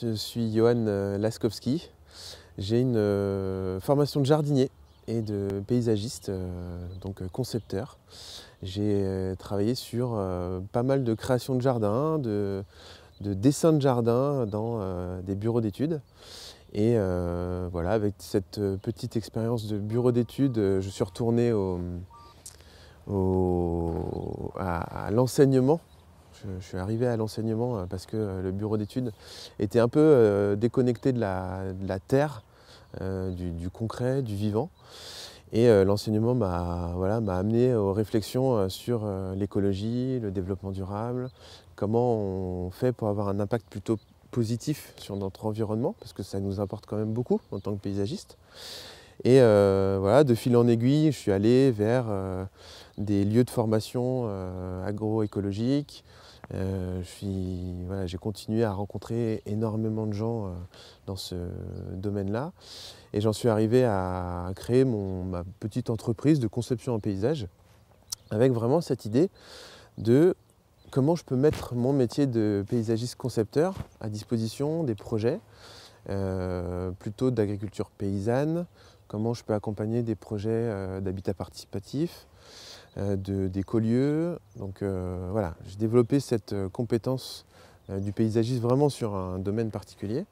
Je suis Johan euh, Laskowski. J'ai une euh, formation de jardinier et de paysagiste, euh, donc concepteur. J'ai travaillé sur pas mal de créations de jardins, de, dessins de jardins dans des bureaux d'études. Et voilà, avec cette petite expérience de bureau d'études, je suis retourné à l'enseignement je, suis arrivé à l'enseignement euh, parce que euh, le bureau d'études était un peu euh, déconnecté de la, terre, du, concret, du vivant. Et l'enseignement m'a amené aux réflexions sur l'écologie, le développement durable, comment on fait pour avoir un impact plutôt positif sur notre environnement, parce que ça nous importe quand même beaucoup en tant que paysagiste. Et voilà, de fil en aiguille, je suis allé vers des lieux de formation agroécologiques. Euh, j'ai continué à rencontrer énormément de gens euh, dans ce domaine-là. Et j'en suis arrivé à créer ma petite entreprise de conception en paysage avec vraiment cette idée de comment je peux mettre mon métier de paysagiste concepteur à disposition des projets, euh, plutôt d'agriculture paysanne, comment je peux accompagner des projets d'habitat participatif, euh, des collieux. Donc euh, voilà, j'ai développé cette euh, compétence du paysagiste vraiment sur un domaine particulier.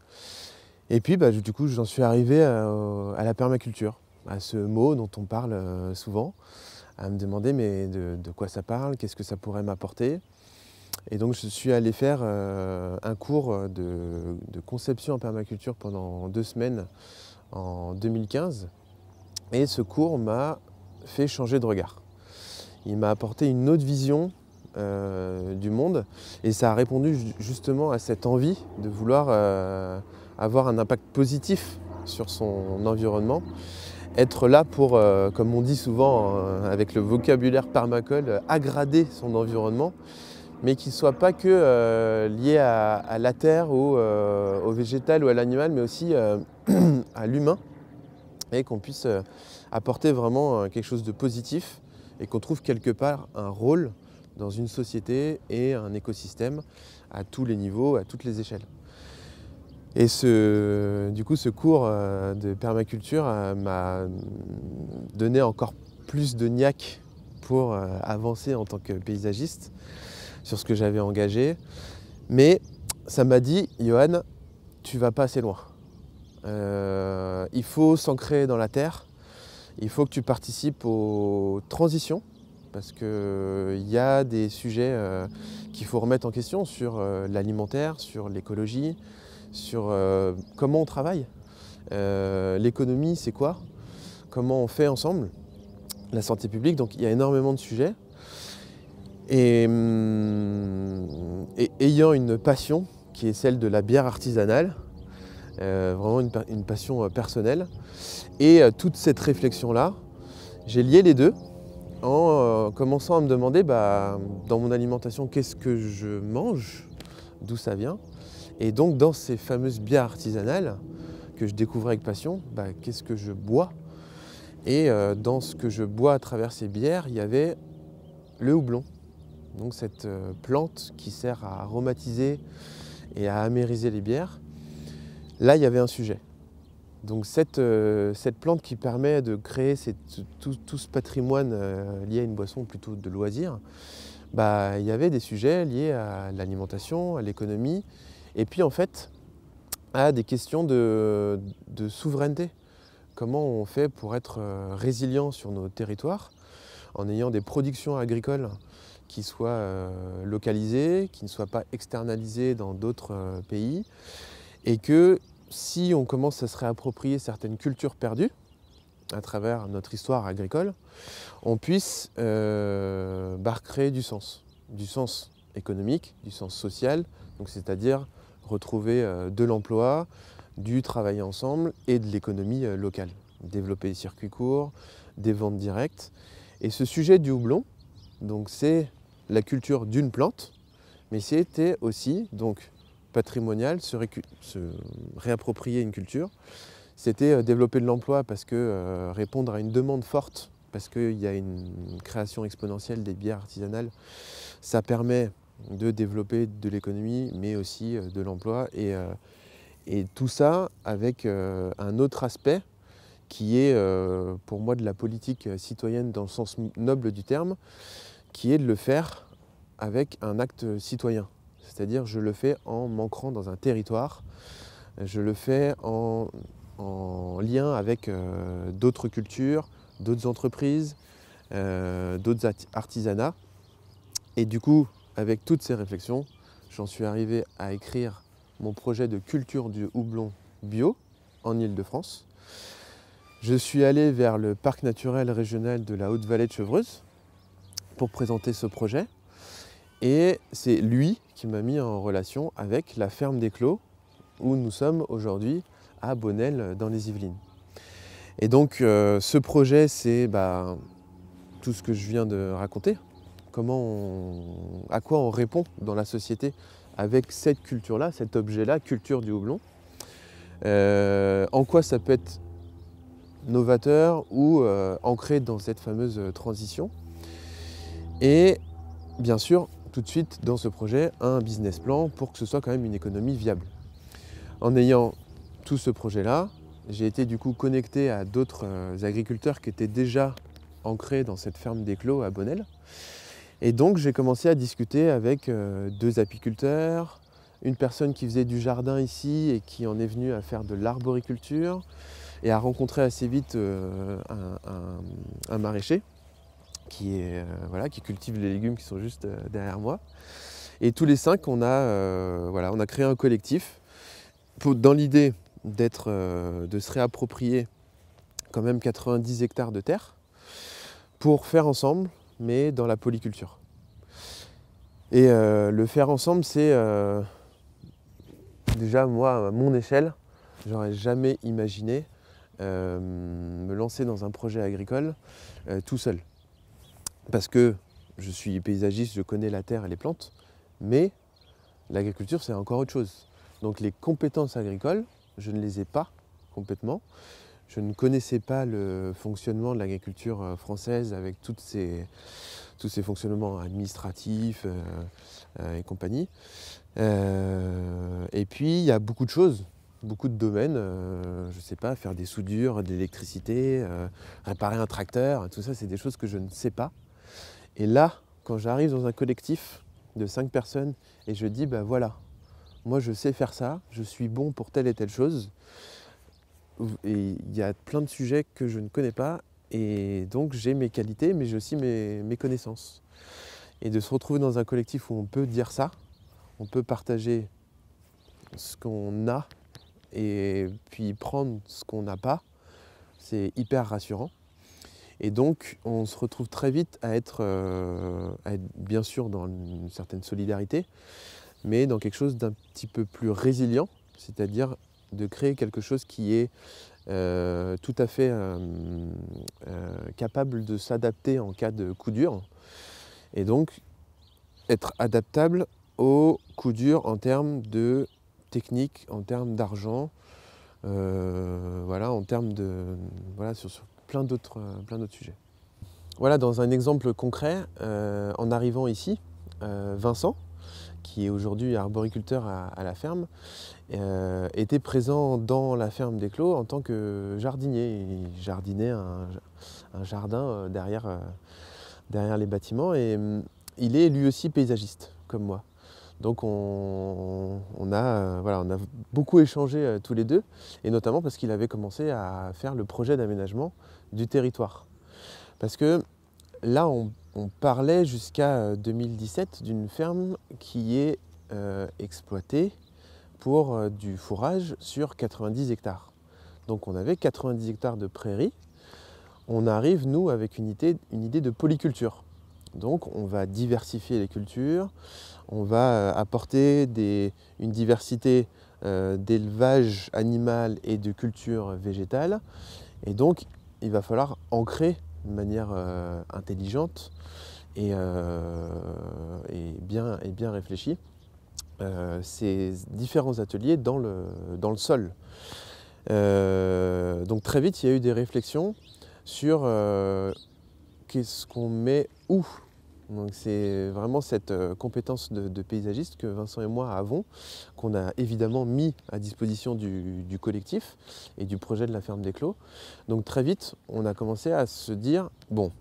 Et puis bah, du coup, j'en suis arrivé à, la permaculture, à ce mot dont on parle souvent, à me demander mais de, quoi ça parle, qu'est-ce que ça pourrait m'apporter. Et donc je suis allé faire un cours de, conception en permaculture pendant deux semaines en 2015. Et ce cours m'a fait changer de regard il m'a apporté une autre vision euh, du monde et ça a répondu justement à cette envie de vouloir euh, avoir un impact positif sur son environnement. Être là pour, euh, comme on dit souvent avec le vocabulaire permacole, agrader » son environnement, mais qu'il ne soit pas que lié à, la terre ou au végétal ou à l'animal, mais aussi à l'humain, et qu'on puisse apporter vraiment quelque chose de positif et qu'on trouve quelque part un rôle dans une société et un écosystème à tous les niveaux, à toutes les échelles. Et ce, du coup, ce cours euh, de permaculture euh, m'a donné encore plus de niaque pour euh, avancer en tant que paysagiste sur ce que j'avais engagé. Mais ça m'a dit, Johan, tu vas pas assez loin. il faut s'ancrer dans la terre, il faut que tu participes aux transitions parce qu'il euh, y a des sujets euh, qu'il faut remettre en question sur euh, l'alimentaire, sur l'écologie, sur comment on travaille. L'économie, c'est quoi Comment on fait ensemble La santé publique, donc il y a énormément de sujets. Et, hum, ayant une passion qui est celle de la bière artisanale, vraiment une passion personnelle, et euh, toute cette réflexion-là, j'ai lié les deux en euh, commençant à me demander bah, dans mon alimentation qu'est-ce que je mange, d'où ça vient. Et donc dans ces fameuses bières artisanales que je découvrais avec passion, bah, qu'est-ce que je bois Et euh, dans ce que je bois à travers ces bières, il y avait le houblon. Donc cette plante qui sert à aromatiser et à amériser les bières. Là, il y avait un sujet. Donc cette, euh, cette, plante qui permet de créer tout, ce patrimoine euh, lié à une boisson plutôt de loisir, bah, il y avait des sujets liés à l'alimentation, à l'économie, et puis en fait à des questions de, de souveraineté. Comment on fait pour être euh, résilient sur nos territoires en ayant des productions agricoles qui soient localisées, qui ne soient pas externalisées dans d'autres pays, et que si on commence à se réapproprier certaines cultures perdues à travers notre histoire agricole, on puisse euh, barquer du sens, du sens économique, du sens social, donc c'est-à-dire retrouver euh, de l'emploi, du travail ensemble et de l'économie euh, locale, développer des circuits courts, des ventes directes. Et ce sujet du houblon, donc c'est la culture d'une plante, mais c'était aussi donc patrimonial, se, réapproprier une culture. C'était euh, développer de l'emploi parce que euh, répondre à une demande forte, parce qu'il y a une création exponentielle des bières artisanales, ça permet de développer de l'économie, mais aussi euh, de l'emploi. Et, tout ça avec un autre aspect qui est pour moi de la politique citoyenne dans le sens noble du terme, qui est de le faire avec un acte citoyen c'est-à-dire je le fais en m'ancrant dans un territoire, je le fais en, lien avec euh, d'autres cultures, d'autres entreprises, euh, d'autres artisanats. Et du coup, avec toutes ces réflexions, j'en suis arrivé à écrire mon projet de culture du houblon bio en Ile-de-France. Je suis allé vers le parc naturel régional de la Haute-Vallée de Chevreuse pour présenter ce projet. Et c'est lui qui m'a mis en relation avec la ferme des Clos, où nous sommes aujourd'hui à Bonnel, dans les Yvelines. Et donc euh, ce projet, c'est bah, tout ce que je viens de raconter, comment à quoi on répond dans la société avec cette culture-là, cet objet-là, culture du houblon, euh, en quoi ça peut être novateur ou euh, ancré dans cette fameuse transition. Et bien sûr, tout de suite dans ce projet un business plan pour que ce soit quand même une économie viable. En ayant tout ce projet-là, j'ai été du coup connecté à d'autres euh, agriculteurs qui étaient déjà ancrés dans cette ferme des Clos à Bonnel. Et donc j'ai commencé à discuter avec euh, deux apiculteurs, une personne qui faisait du jardin ici et qui en est venue à faire de l'arboriculture et à rencontrer assez vite euh, un, un maraîcher qui, est, euh, voilà, qui cultive les légumes qui sont juste euh, derrière moi. Et tous les cinq, on a, euh, voilà, on a créé un collectif dans l'idée d'être, de se réapproprier quand même 90 hectares de terre pour faire ensemble, mais dans la polyculture. Et le faire ensemble, c'est déjà moi, à mon échelle, j'aurais jamais imaginé me lancer dans un projet agricole tout seul parce que je suis paysagiste, je connais la terre et les plantes, mais l'agriculture, c'est encore autre chose. Donc les compétences agricoles, je ne les ai pas complètement. Je ne connaissais pas le fonctionnement de l'agriculture euh, française avec toutes tous ces fonctionnements administratifs euh, euh, et compagnie. et puis, il y a beaucoup de choses, beaucoup de domaines. je ne sais pas, faire des soudures, de l'électricité, réparer un tracteur, tout ça, c'est des choses que je ne sais pas. Et là, quand j'arrive dans un collectif de cinq personnes et je dis, ben voilà, moi je sais faire ça, je suis bon pour telle et telle chose, et il y a plein de sujets que je ne connais pas, et donc j'ai mes qualités, mais j'ai aussi mes connaissances. Et de se retrouver dans un collectif où on peut dire ça, on peut partager ce qu'on a et puis prendre ce qu'on n'a pas, c'est hyper rassurant. Et donc, on se retrouve très vite euh, à être, bien sûr dans une certaine solidarité, mais dans quelque chose d'un petit peu plus résilient, c'est-à-dire de créer quelque chose qui est euh, tout à fait euh, capable de s'adapter en cas de coup dur. Et donc, être adaptable au coup dur en termes de technique, en termes d'argent, voilà, en termes de. Voilà, sur, sur euh, plein d'autres sujets. Voilà, dans un exemple concret, euh, en arrivant ici, euh, Vincent, qui est aujourd'hui arboriculteur à, la ferme, était présent dans la ferme des Clos en tant que jardinier. Il jardinait un, un jardin derrière, derrière les bâtiments et hum, il est lui aussi paysagiste, comme moi. Donc euh, on, a, beaucoup échangé euh, tous les deux, et notamment parce qu'il avait commencé à faire le projet d'aménagement du territoire. Parce que là, on, parlait jusqu'à 2017 euh, d'une ferme qui est exploitée pour du fourrage sur 90 hectares. Donc on avait 90 hectares de prairies. On arrive, nous, avec une idée de polyculture. Donc on va diversifier les cultures, on va euh, apporter une diversité euh, d'élevage animal et de culture végétale. Et donc il va falloir ancrer de manière euh, intelligente et, bien, réfléchie ces différents ateliers dans le sol. donc très vite il y a eu des réflexions sur qu'est-ce qu'on met où. Donc c'est vraiment cette euh, compétence de, paysagiste que Vincent et moi avons, qu'on a évidemment mis à disposition du, collectif et du projet de la ferme des Clos. Donc très vite, on a commencé à se dire, bon,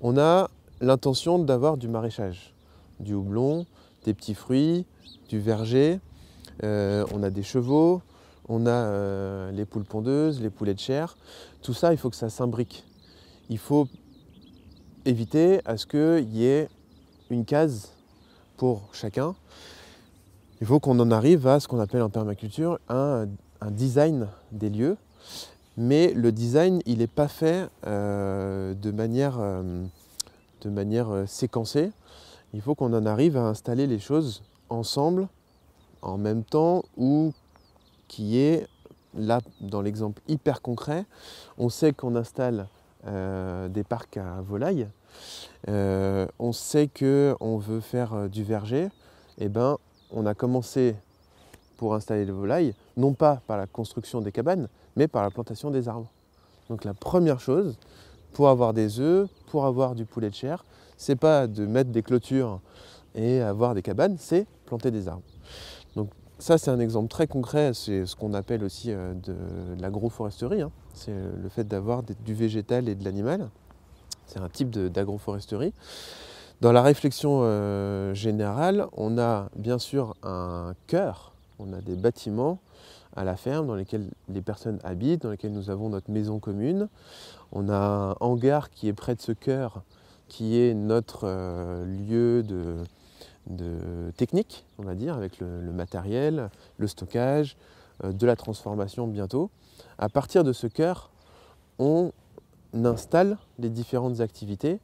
on a l'intention d'avoir du maraîchage, du houblon, des petits fruits, du verger, euh, on a des chevaux, on a euh, les poules pondeuses, les poulets de chair. Tout ça, il faut que ça s'imbrique. Il faut éviter à ce qu'il y ait une case pour chacun. Il faut qu'on en arrive à ce qu'on appelle en permaculture un, design des lieux. Mais le design, il n'est pas fait euh, de, manière, euh, de manière euh, séquencée. Il faut qu'on en arrive à installer les choses ensemble, en même temps, ou qui est là, dans l'exemple hyper concret, on sait qu'on installe euh, des parcs à volailles. Euh, on sait qu'on veut faire euh, du verger. Et eh ben, on a commencé pour installer les volailles, non pas par la construction des cabanes, mais par la plantation des arbres. Donc la première chose, pour avoir des œufs, pour avoir du poulet de chair, c'est pas de mettre des clôtures et avoir des cabanes, c'est planter des arbres. Donc ça c'est un exemple très concret, c'est ce qu'on appelle aussi de, l'agroforesterie. Hein c'est le fait d'avoir du végétal et de l'animal. C'est un type d'agroforesterie. Dans la réflexion euh, générale, on a bien sûr un cœur, on a des bâtiments à la ferme dans lesquels les personnes habitent, dans lesquels nous avons notre maison commune. On a un hangar qui est près de ce cœur, qui est notre euh, lieu de, technique, on va dire, avec le, matériel, le stockage, euh, de la transformation bientôt. À partir de ce cœur, on installe les différentes activités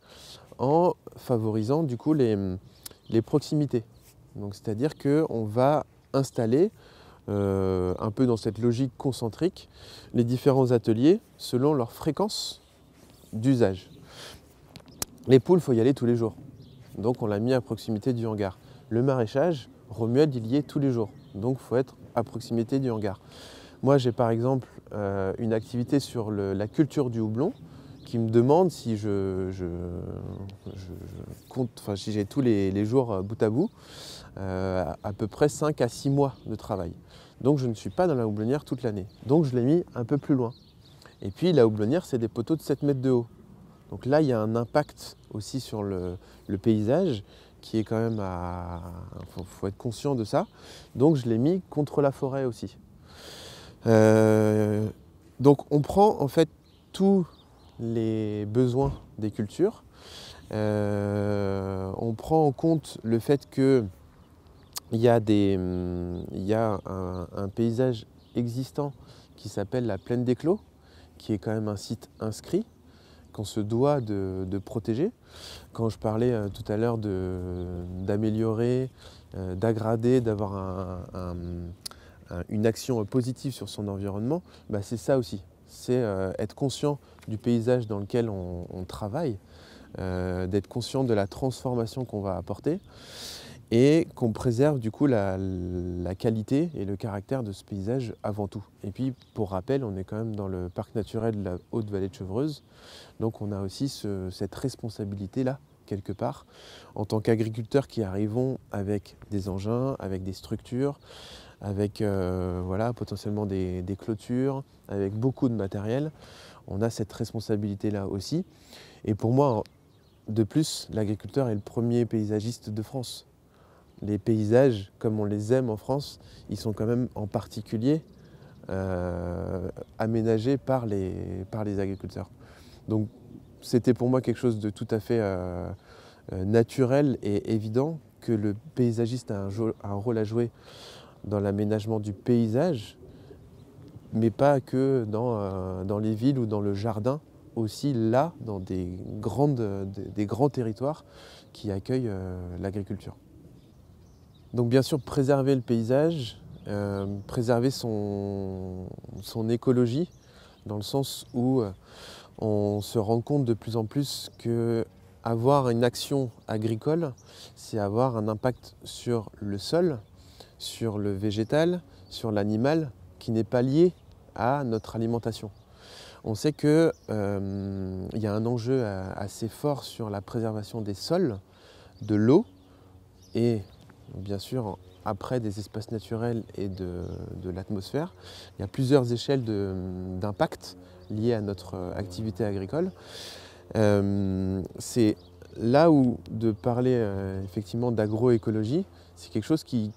en favorisant du coup les, les proximités. c'est-à-dire qu'on va installer euh, un peu dans cette logique concentrique les différents ateliers selon leur fréquence d'usage. Les poules, il faut y aller tous les jours. Donc on l'a mis à proximité du hangar. Le maraîchage, Romuel, il y est tous les jours. Donc il faut être à proximité du hangar. Moi, j'ai par exemple euh, une activité sur la culture du houblon qui me demande si j'ai tous les, jours euh, bout à bout, euh, à peu près 5 à 6 mois de travail. Donc je ne suis pas dans la houblonnière toute l'année. Donc je l'ai mis un peu plus loin. Et puis la houblonnière, c'est des poteaux de 7 mètres de haut. Donc là, il y a un impact aussi sur le, paysage qui est quand même à... Il faut, être conscient de ça. Donc je l'ai mis contre la forêt aussi. Euh, donc on prend en fait tous les besoins des cultures. Euh, on prend en compte le fait que il y a, des, y un, paysage existant qui s'appelle la plaine des Clos, qui est quand même un site inscrit qu'on se doit de, protéger. Quand je parlais euh, tout à l'heure d'améliorer, d'agrader, d'aggrader, d'avoir un une action positive sur son environnement, bah, c'est ça aussi. C'est euh, être conscient du paysage dans lequel on, travaille, euh, d'être conscient de la transformation qu'on va apporter et qu'on préserve du coup la, qualité et le caractère de ce paysage avant tout. Et puis pour rappel, on est quand même dans le parc naturel de la Haute-Vallée de Chevreuse, donc on a aussi cette responsabilité-là quelque part en tant qu'agriculteurs qui arrivons avec des engins, avec des structures, avec euh, voilà, potentiellement des, clôtures, avec beaucoup de matériel. On a cette responsabilité-là aussi. Et pour moi, de plus, l'agriculteur est le premier paysagiste de France. Les paysages, comme on les aime en France, ils sont quand même en particulier euh, aménagés par les, par les agriculteurs. Donc c'était pour moi quelque chose de tout à fait euh, naturel et évident que le paysagiste a un rôle à jouer dans l'aménagement du paysage, mais pas que euh, dans, les villes ou dans le jardin, aussi là, dans des, grandes, des, grands territoires qui accueillent euh, l'agriculture. Donc bien sûr, préserver le paysage, euh, préserver son, écologie, dans le sens où on se rend compte de plus en plus que une action agricole, c'est avoir un impact sur le sol, sur le végétal, sur l'animal, qui n'est pas lié à notre alimentation. On sait qu'il euh, y a un enjeu assez fort sur la préservation des sols, de l'eau et bien sûr après des espaces naturels et de, l'atmosphère. Il y a plusieurs échelles d'impact liées à notre activité agricole. Euh, c'est là où de parler euh, effectivement d'agroécologie, c'est quelque chose qui,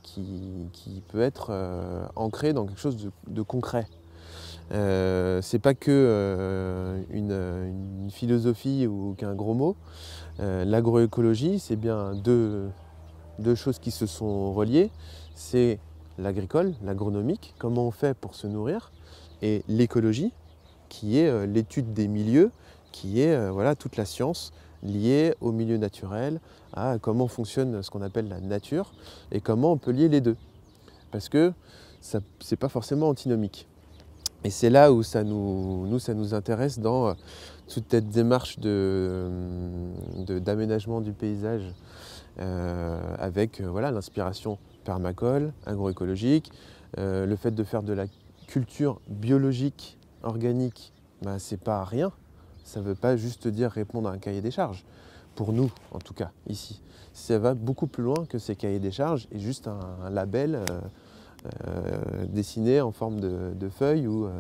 peut être euh, ancré dans quelque chose de, concret. Euh, Ce n'est pas que euh, une, philosophie ou qu'un gros mot. L'agroécologie, c'est bien deux, deux choses qui se sont reliées. C'est l'agricole, l'agronomique, comment on fait pour se nourrir, et l'écologie, qui est l'étude des milieux, qui est voilà, toute la science lié au milieu naturel, à comment fonctionne ce qu'on appelle la nature et comment on peut lier les deux. Parce que ce n'est pas forcément antinomique. Et c'est là où ça nous, ça nous intéresse dans euh, toute cette démarche d'aménagement euh, de, d'aménagement du paysage euh, avec voilà, l'inspiration permacole, agroécologique, le fait de faire de la culture biologique, organique, ben, c'est pas rien ça ne veut pas juste dire répondre à un cahier des charges, pour nous en tout cas, ici. Ça va beaucoup plus loin que ces cahiers des charges et juste un, label euh, euh, dessiné en forme de, de feuille ou euh,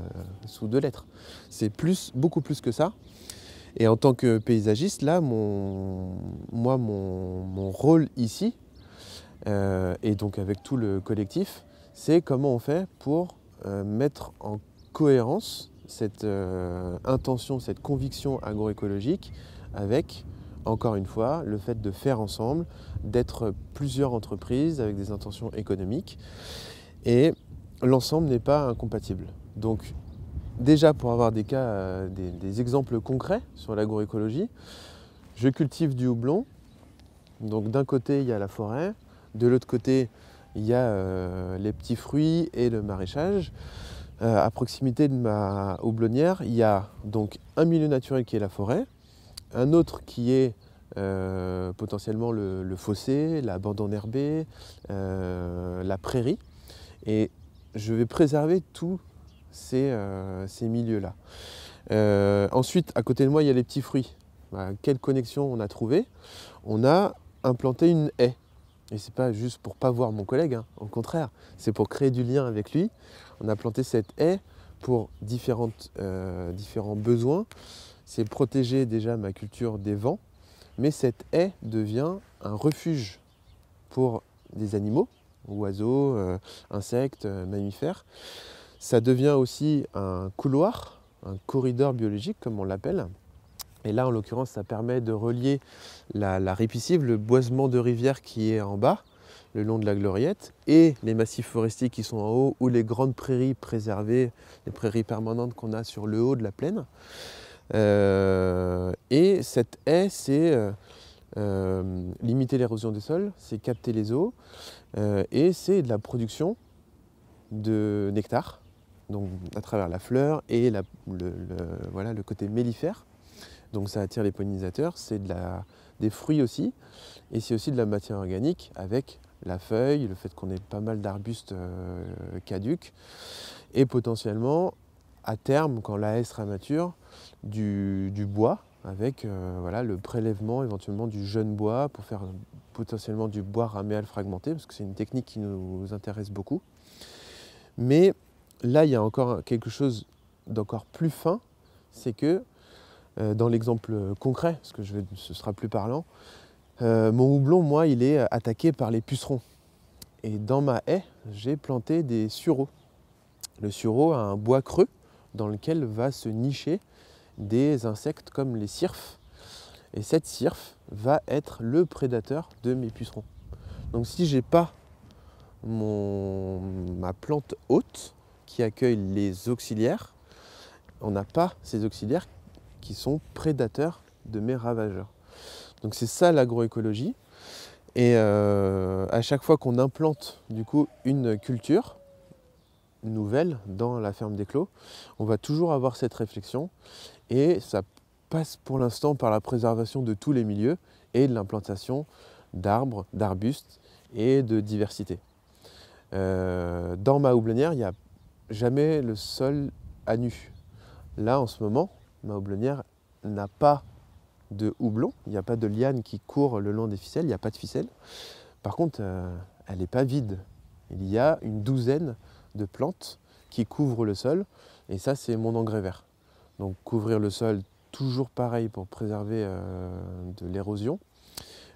sous deux lettres. C'est plus, beaucoup plus que ça. Et en tant que paysagiste, là, mon, moi, mon rôle ici, et donc avec tout le collectif, c'est comment on fait pour mettre en cohérence cette euh, intention, cette conviction agroécologique avec, encore une fois, le fait de faire ensemble, d'être plusieurs entreprises avec des intentions économiques. Et l'ensemble n'est pas incompatible. Donc déjà pour avoir des cas, euh, des, exemples concrets sur l'agroécologie, je cultive du houblon. Donc d'un côté il y a la forêt, de l'autre côté il y a euh, les petits fruits et le maraîchage. Euh, à proximité de ma houblonnière, il y a donc un milieu naturel qui est la forêt, un autre qui est euh, potentiellement le, fossé, la bande enherbée, euh, la prairie. Et je vais préserver tous ces, milieux-là. ensuite, à côté de moi, il y a les petits fruits. Bah, quelle connexion on a trouvé On a implanté une haie. Et c'est pas juste pour pas voir mon collègue, hein. au contraire, c'est pour créer du lien avec lui on a planté cette haie pour différentes, euh, différents besoins. C'est protéger déjà ma culture des vents, mais cette haie devient un refuge pour des animaux, oiseaux, euh, insectes, euh, mammifères. Ça devient aussi un couloir, un corridor biologique comme on l'appelle. Et là, en l'occurrence, ça permet de relier la, la le boisement de rivière qui est en bas, le long de la Gloriette, et les massifs forestiers qui sont en haut, ou les grandes prairies préservées, les prairies permanentes qu'on a sur le haut de la plaine. Euh, et cette haie, c'est euh, euh, limiter l'érosion des sols, c'est capter les eaux, et c'est de la production de nectar, donc à travers la fleur et la, le, voilà, le côté mellifère. Donc ça attire les pollinisateurs, c'est de des fruits aussi, et c'est aussi de la matière organique avec la feuille, le fait qu'on ait pas mal d'arbustes euh, caduques, et potentiellement, à terme, quand la haie sera mature, du, bois, avec euh, voilà, le prélèvement éventuellement du jeune bois pour faire potentiellement du bois raméal fragmenté, parce que c'est une technique qui nous intéresse beaucoup. Mais là, il y a encore quelque chose d'encore plus fin, c'est que euh, dans l'exemple concret, parce que je vais, ce sera plus parlant, euh, mon houblon, moi, il est euh, attaqué par les pucerons. Et dans ma haie, j'ai planté des sureaux. Le sureau a un bois creux dans lequel va se nicher des insectes comme les cirfes. Et cette cirfe va être le prédateur de mes pucerons. Donc si j'ai pas mon, ma plante haute qui accueille les auxiliaires, on n'a pas ces auxiliaires qui sont prédateurs de mes ravageurs. Donc c'est ça l'agroécologie. Et euh, à chaque fois qu'on implante du coup une culture nouvelle dans la ferme des clos, on va toujours avoir cette réflexion et ça passe pour l'instant par la préservation de tous les milieux et de l'implantation d'arbres, d'arbustes et de diversité. Euh, dans ma il n'y a jamais le sol à nu. Là, en ce moment, ma n'a pas de houblon, il n'y a pas de liane qui court le long des ficelles, il n'y a pas de ficelle. Par contre, euh, elle n'est pas vide. Il y a une douzaine de plantes qui couvrent le sol, et ça c'est mon engrais vert. Donc couvrir le sol, toujours pareil pour préserver euh, de l'érosion,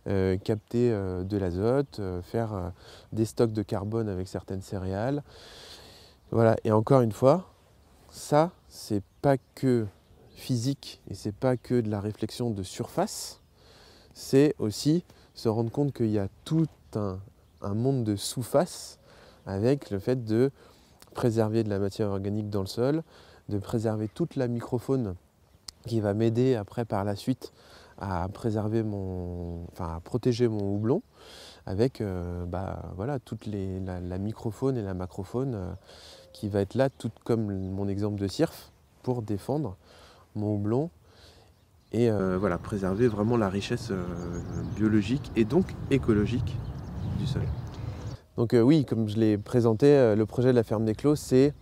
euh, capter de l'azote, faire des stocks de carbone avec certaines céréales. Voilà, et encore une fois, ça, c'est pas que physique et c'est pas que de la réflexion de surface, c'est aussi se rendre compte qu'il y a tout un, monde de sous-face avec le fait de préserver de la matière organique dans le sol, de préserver toute la microfaune qui va m'aider après par la suite à préserver mon, enfin à protéger mon houblon avec euh, bah, voilà, toute la, microfaune et la macrofaune euh, qui va être là, tout comme mon exemple de surf, pour défendre mon houblon, Et euh, euh, voilà, préserver vraiment la richesse euh, biologique et donc écologique du sol. Donc oui, comme je l'ai présenté, le projet de la ferme des Clos, c'est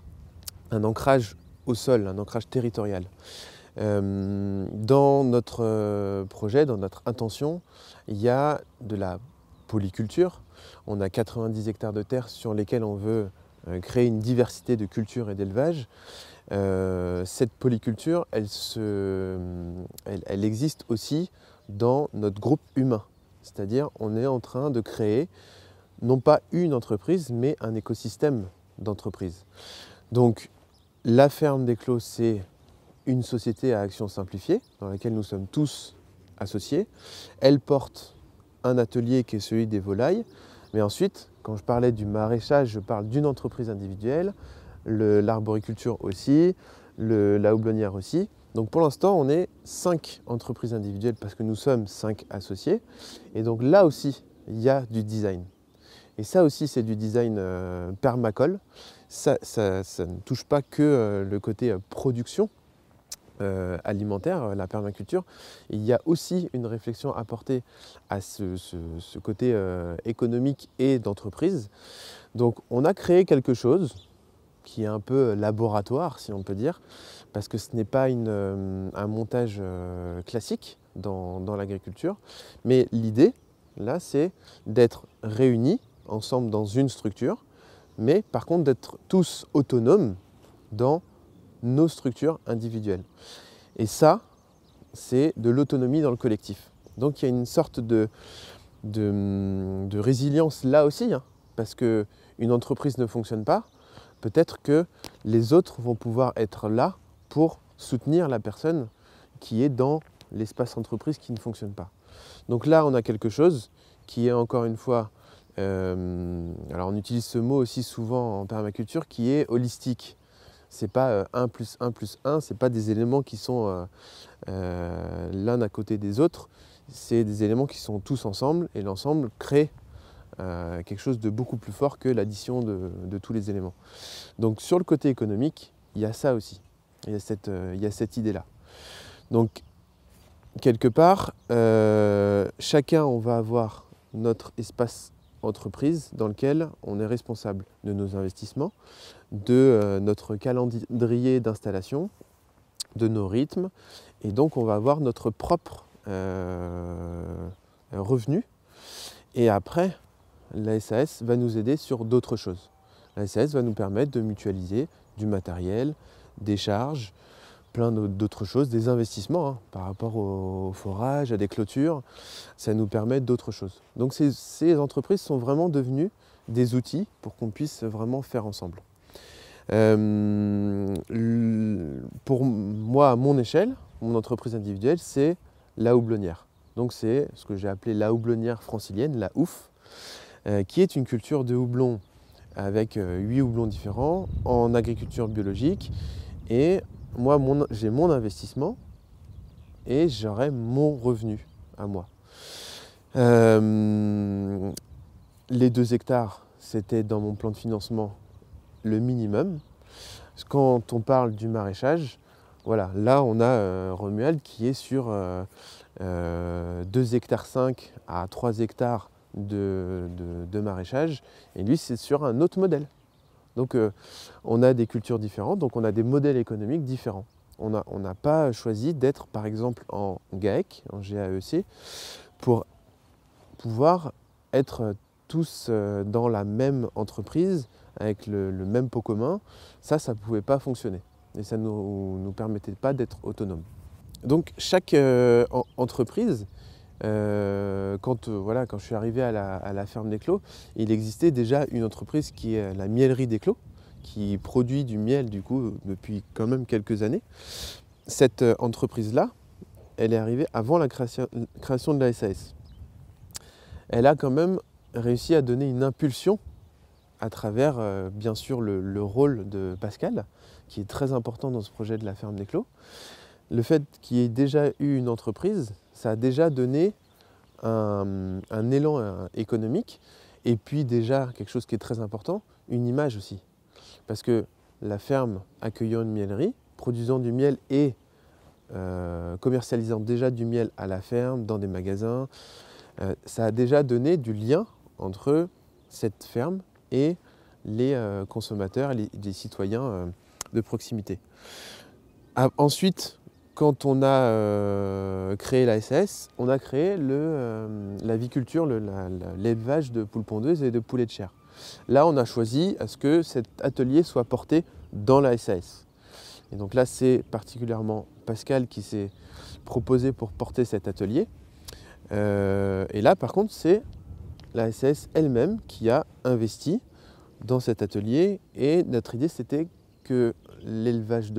un ancrage au sol, un ancrage territorial. dans notre projet, dans notre intention, il y a de la polyculture. On a 90 hectares de terre sur lesquels on veut créer une diversité de cultures et d'élevages. Euh, cette polyculture, elle, existe aussi dans notre groupe humain. C'est-à-dire, on est en train de créer non pas une entreprise, mais un écosystème d'entreprise. Donc, la ferme des Clos, c'est une société à action simplifiée dans laquelle nous sommes tous associés. Elle porte un atelier qui est celui des volailles, mais ensuite, quand je parlais du maraîchage, je parle d'une entreprise individuelle l'arboriculture aussi, la houblonnière aussi. Donc pour l'instant, on est cinq entreprises individuelles parce que nous sommes cinq associés. Et donc là aussi, il y a du design. Et ça aussi, c'est du design permacol. Euh, permacole. Ça, ne touche pas que euh, le côté euh, production alimentaire, la permaculture. il y a aussi une réflexion apportée à ce, ce côté économique et d'entreprise. Donc on a créé quelque chose qui est un peu euh, laboratoire, si on peut dire, parce que ce n'est pas euh, un montage euh, classique dans, l'agriculture. Mais l'idée, là, c'est d'être réunis ensemble dans une structure, mais par contre d'être tous autonomes dans nos structures individuelles. Et ça, c'est de l'autonomie dans le collectif. Donc il y a une sorte de, résilience là aussi, hein, parce qu'une entreprise ne fonctionne pas peut-être que les autres vont pouvoir être là pour soutenir la personne qui est dans l'espace entreprise qui ne fonctionne pas. Donc là, on a quelque chose qui est encore une fois, euh, alors on utilise ce mot aussi souvent en permaculture, qui est holistique. C'est pas euh, un plus un plus 1, c'est pas des éléments qui sont euh, l'un à côté des autres, c'est des éléments qui sont tous ensemble et l'ensemble crée euh, quelque chose de beaucoup plus fort que l'addition de, tous les éléments. Donc sur le côté économique, il y a ça aussi, il y a cette, euh, idée-là. Donc quelque part, euh, chacun, on va avoir notre espace entreprise dans lequel on est responsable de nos investissements, de notre calendrier d'installation, de nos rythmes, et donc on va avoir notre propre revenu. Et après, la SAS va nous aider sur d'autres choses. La SAS va nous permettre de mutualiser du matériel, des charges, plein d'autres choses, des investissements hein, par rapport au forage, à des clôtures. Ça nous permet d'autres choses. Donc ces, entreprises sont vraiment devenues des outils pour qu'on puisse vraiment faire ensemble. Euh, pour moi, à mon échelle, mon entreprise individuelle, c'est la houblonnière. Donc c'est ce que j'ai appelé la houblonnière francilienne, la OUF. Euh, qui est une culture de houblon avec euh, huit houblons différents en agriculture biologique. Et moi, j'ai mon investissement et j'aurai mon revenu à moi. Euh, les 2 hectares, c'était dans mon plan de financement le minimum. Quand on parle du maraîchage, voilà, là on a Romuald qui est sur euh, 2 hectares 5 à 3 hectares de, maraîchage, et lui c'est sur un autre modèle. Donc euh, on a des cultures différentes, donc on a des modèles économiques différents. On n'a pas choisi d'être par exemple en GAEC, en GAEC, pour pouvoir être tous euh, dans la même entreprise, avec le, même pot commun. Ça, ça ne pouvait pas fonctionner. Et ça ne nous, permettait pas d'être autonome. Donc chaque euh, entreprise euh, quand, euh, voilà, quand je suis arrivé à la, ferme des Clos, il existait déjà une entreprise qui est la Mielerie des Clos, qui produit du miel du coup depuis quand même quelques années. Cette euh, entreprise-là, elle est arrivée avant la création, de la SAS. Elle a quand même réussi à donner une impulsion à travers bien sûr le, le, rôle de Pascal, qui est très important dans ce projet de la ferme des Clos. Le fait qu'il y ait déjà eu une entreprise, ça a déjà donné un, élan euh, économique et puis déjà quelque chose qui est très important, une image aussi. Parce que la ferme accueillant une mielerie, produisant du miel et euh, commercialisant déjà du miel à la ferme, dans des magasins, euh, ça a déjà donné du lien entre cette ferme et les consommateurs, et les, citoyens de proximité. Ah, ensuite, quand on a créé la SS, on a créé euh, l'aviculture, l'élevage de poules pondeuses et de poulets de chair. Là, on a choisi à ce que cet atelier soit porté dans la SAS. Et donc là, c'est particulièrement Pascal qui s'est proposé pour porter cet atelier. Euh, et là, par contre, c'est la SAS elle-même qui a investi dans cet atelier. Et notre idée, c'était que l'élevage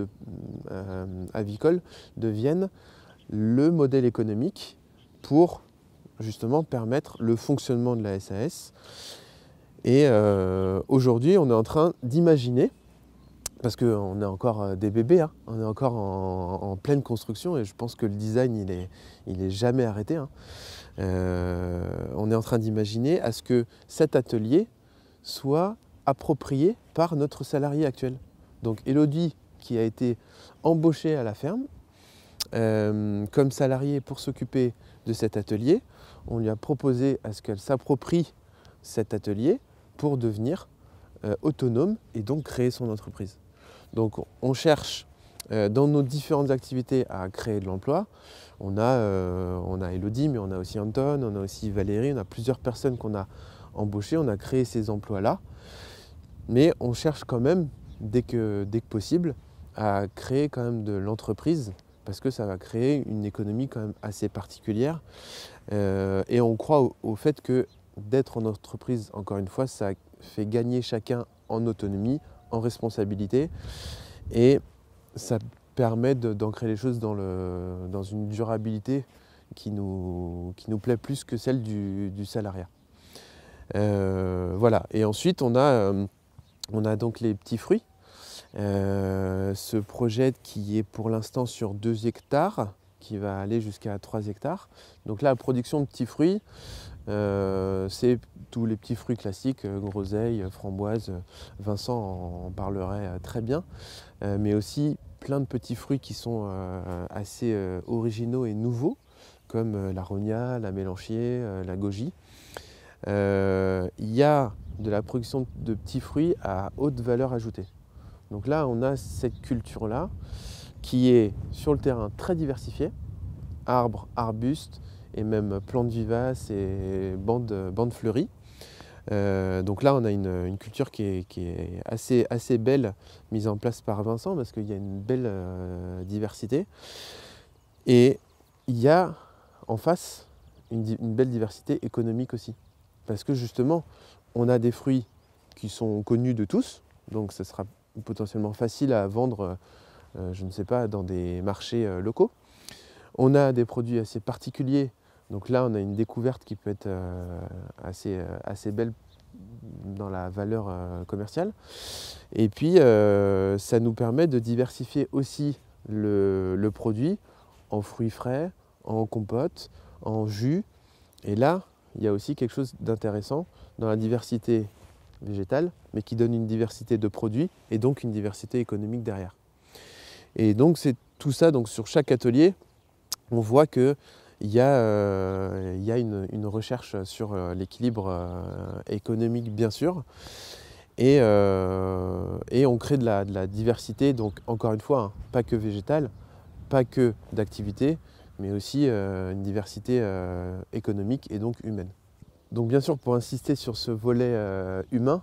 euh, avicole devienne le modèle économique pour justement permettre le fonctionnement de la SAS. Et euh, aujourd'hui, on est en train d'imaginer, parce qu'on est encore des bébés, on est encore euh, hein, en, pleine construction et je pense que le design, il est, il jamais arrêté. Hein. Euh, on est en train d'imaginer à ce que cet atelier soit approprié par notre salarié actuel. Donc Elodie, qui a été embauchée à la ferme, euh, comme salarié pour s'occuper de cet atelier. On lui a proposé à ce qu'elle s'approprie cet atelier pour devenir euh, autonome et donc créer son entreprise. Donc on cherche euh, dans nos différentes activités à créer de l'emploi. On, a, Elodie, mais on a aussi Anton, on a aussi Valérie, on a plusieurs personnes qu'on a embauchées, on a créé ces emplois-là. Mais on cherche quand même, dès que, dès que possible, à créer quand même de l'entreprise parce que ça va créer une économie quand même assez particulière. Euh, et on croit au, fait que d'être en entreprise, encore une fois, ça fait gagner chacun en autonomie, en responsabilité, et ça permet d'ancrer les choses dans, une durabilité qui nous, plaît plus que celle du, salariat. Euh, voilà, et ensuite euh, on a donc les petits fruits euh, ce projet qui est pour l'instant sur 2 hectares, qui va aller jusqu'à 3 hectares. Donc là, production de petits fruits, euh, c'est tous les petits fruits classiques, euh, groseilles, framboises Vincent en parlerait très bien, mais aussi plein de petits fruits qui sont assez originaux et nouveaux, comme la rogna, la mélanchier, la goji. Il y a de la production de petits fruits à haute valeur ajoutée. Donc là, on a cette culture-là qui est sur le terrain très diversifiée, arbres, arbustes et même plantes vivaces et bandes, fleuries. Euh, donc là, on a une, culture qui est, assez, belle, mise en place par Vincent, parce qu'il y a une belle euh, diversité. Et il y a en face une, une, belle diversité économique aussi. Parce que justement, on a des fruits qui sont connus de tous, donc ce sera potentiellement facile à vendre, euh, euh, je ne sais pas, dans des marchés euh, locaux. On a des produits assez particuliers. Donc là, on a une découverte qui peut être assez, assez belle dans la valeur commerciale. Et puis, ça nous permet de diversifier aussi le, le produit en fruits frais, en compote, en jus. Et là, il y a aussi quelque chose d'intéressant dans la diversité végétale, mais qui donne une diversité de produits et donc une diversité économique derrière. Et donc c'est tout ça, donc sur chaque atelier, on voit qu'il euh, y a, une, recherche sur euh, l'équilibre euh, économique bien sûr. Et, on crée de la, diversité, donc encore une fois, hein, pas que végétale, pas que d'activité, mais aussi une diversité économique et donc humaine. Donc bien sûr, pour insister sur ce volet euh, humain,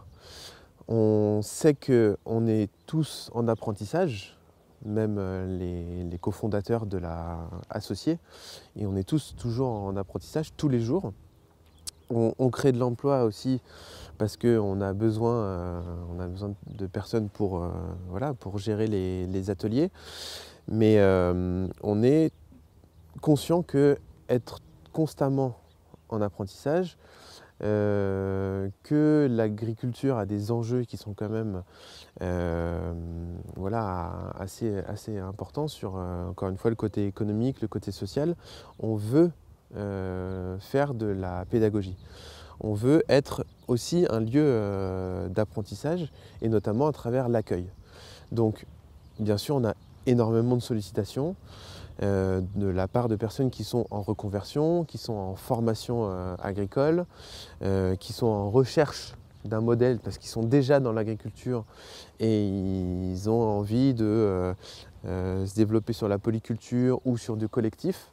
on sait qu'on est tous en apprentissage, même euh, les, cofondateurs de la associée, et on est tous toujours en apprentissage tous les jours. On, crée de l'emploi aussi parce qu'on a besoin, euh, a besoin de personnes pour, pour gérer les, ateliers. Mais on est conscient que être constamment en apprentissage, euh, que l'agriculture a des enjeux qui sont quand même euh, voilà, assez, assez importants sur, euh, encore une fois, le côté économique, le côté social. On veut faire de la pédagogie. On veut être aussi un lieu d'apprentissage et notamment à travers l'accueil. Donc, bien sûr, on a énormément de sollicitations. Euh, de la part de personnes qui sont en reconversion, qui sont en formation euh, agricole, euh, qui sont en recherche d'un modèle parce qu'ils sont déjà dans l'agriculture et ils ont envie de se développer sur la polyculture ou sur du collectif.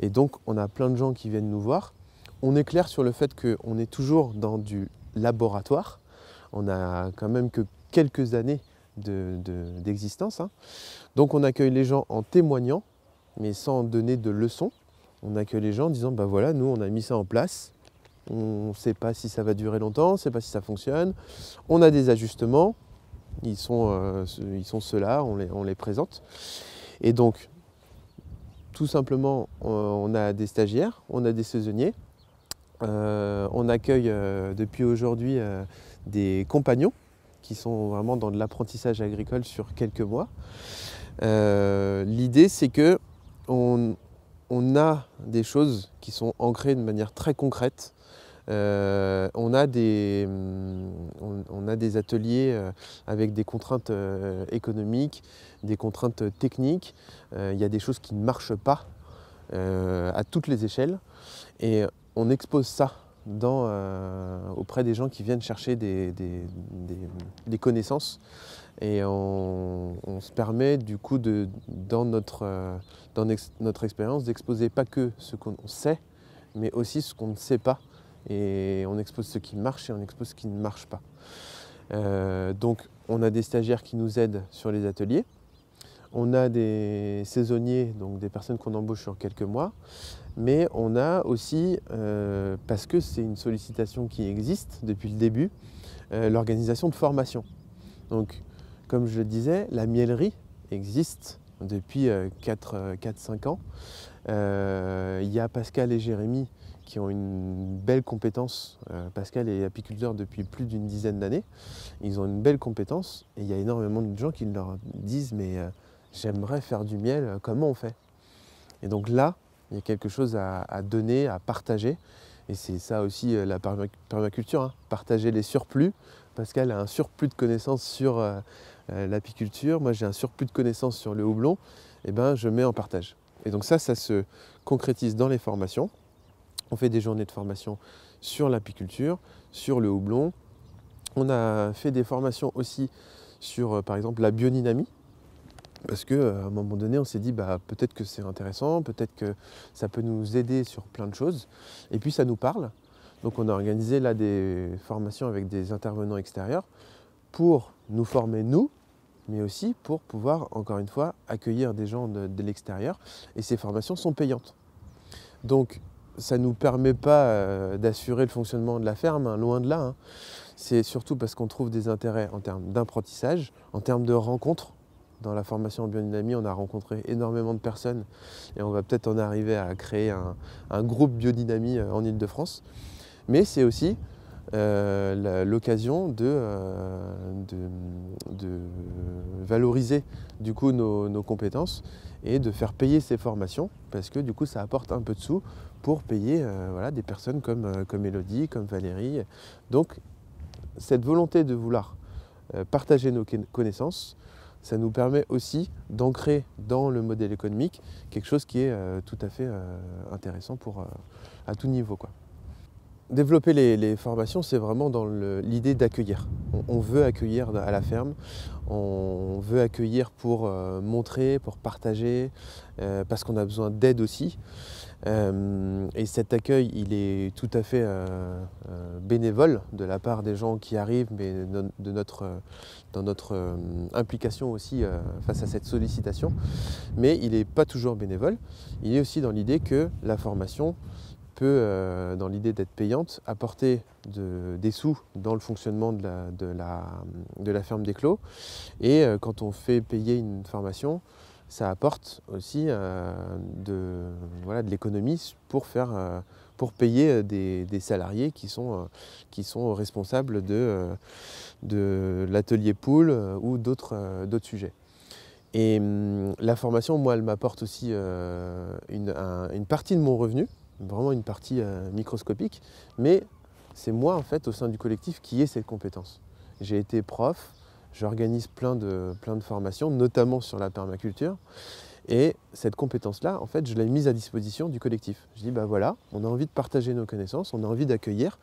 Et donc on a plein de gens qui viennent nous voir. On est clair sur le fait qu'on est toujours dans du laboratoire. On a quand même que quelques années d'existence. Hein. Donc on accueille les gens en témoignant mais sans donner de leçons. On accueille les gens en disant, bah voilà, nous, on a mis ça en place. On ne sait pas si ça va durer longtemps, on ne sait pas si ça fonctionne. On a des ajustements. Ils sont, euh, sont ceux-là, on les, présente. Et donc, tout simplement, on a des stagiaires, on a des saisonniers, euh, on accueille euh, depuis aujourd'hui des compagnons qui sont vraiment dans de l'apprentissage agricole sur quelques mois. L'idée, c'est que on, a des choses qui sont ancrées de manière très concrète. Euh, on, a des, mm, on, a des, ateliers euh, avec des contraintes euh, économiques, des contraintes techniques. Il y a des choses qui ne marchent pas à toutes les échelles. Et on expose ça auprès des gens qui viennent chercher des connaissances et on, se permet du coup, de, dans notre, euh, dans notre expérience, d'exposer pas que ce qu'on sait, mais aussi ce qu'on ne sait pas. Et on expose ce qui marche et on expose ce qui ne marche pas. Euh, donc on a des stagiaires qui nous aident sur les ateliers. On a des saisonniers, donc des personnes qu'on embauche sur quelques mois. Mais on a aussi, euh, parce que c'est une sollicitation qui existe depuis le début, l'organisation de formation. Donc comme je le disais, la mielerie existe depuis 4-5 euh, euh, ans. Euh, il y a Pascal et Jérémy qui ont une belle compétence. Pascal est apiculteur depuis plus d'une dizaine d'années. Ils ont une belle compétence et il y a énormément de gens qui leur disent mais j'aimerais faire du miel, comment on fait Et donc là, il y a quelque chose à, donner, à partager. Et c'est ça aussi la permaculture, hein. partager les surplus. Pascal a un surplus de connaissances sur euh, l'apiculture, moi j'ai un surplus de connaissances sur le houblon, et eh ben je mets en partage. Et donc ça, ça se concrétise dans les formations. On fait des journées de formation sur l'apiculture, sur le houblon. On a fait des formations aussi sur, euh, par exemple, la biodynamie, parce qu'à euh, un moment donné, on s'est dit, bah, peut-être que c'est intéressant, peut-être que ça peut nous aider sur plein de choses, et puis ça nous parle. Donc on a organisé là des formations avec des intervenants extérieurs pour nous former, nous, mais aussi pour pouvoir, encore une fois, accueillir des gens de, l'extérieur. Et ces formations sont payantes. Donc, ça ne nous permet pas euh, d'assurer le fonctionnement de la ferme, hein, loin de là. Hein. C'est surtout parce qu'on trouve des intérêts en termes d'apprentissage, en termes de rencontres. Dans la formation en biodynamie, on a rencontré énormément de personnes et on va peut-être en arriver à créer un, un groupe biodynamie euh, en Ile-de-France. Mais c'est aussi euh, l'occasion euh, de, valoriser du coup nos, compétences et de faire payer ces formations parce que du coup ça apporte un peu de sous pour payer euh, voilà, des personnes comme, comme Elodie, comme Valérie. Donc cette volonté de vouloir partager nos connaissances, ça nous permet aussi d'ancrer dans le modèle économique quelque chose qui est tout à fait intéressant pour, à tout niveau. Quoi. Développer les, formations, c'est vraiment dans l'idée d'accueillir. On, veut accueillir à la ferme, on veut accueillir pour euh, montrer, pour partager, euh, parce qu'on a besoin d'aide aussi. Euh, et cet accueil, il est tout à fait bénévole de la part des gens qui arrivent, mais de notre, dans notre implication aussi face à cette sollicitation. Mais il n'est pas toujours bénévole. Il est aussi dans l'idée que la formation, euh, dans l'idée d'être payante, apporter des sous dans le fonctionnement de la, de la, de la ferme des clos. Et euh, quand on fait payer une formation, ça apporte aussi euh, de, voilà, de l'économie pour, faire, pour payer des, salariés qui sont, qui sont responsables de, de l'atelier poule ou d'autres sujets. Et hum, la formation, moi, elle m'apporte aussi une, partie de mon revenu vraiment une partie euh, microscopique, mais c'est moi en fait au sein du collectif qui ai cette compétence. J'ai été prof, j'organise plein de, plein de formations, notamment sur la permaculture, et cette compétence-là, en fait, je l'ai mise à disposition du collectif. Je dis, bah voilà, on a envie de partager nos connaissances, on a envie d'accueillir,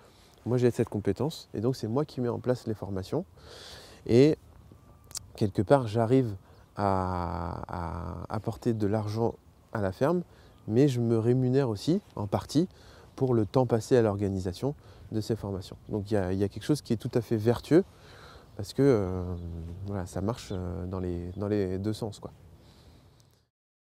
moi j'ai cette compétence, et donc c'est moi qui mets en place les formations, et quelque part j'arrive à apporter de l'argent à la ferme mais je me rémunère aussi en partie pour le temps passé à l'organisation de ces formations. Donc il y, a, quelque chose qui est tout à fait vertueux parce que euh, voilà, ça marche euh, dans les, dans les deux sens. Quoi.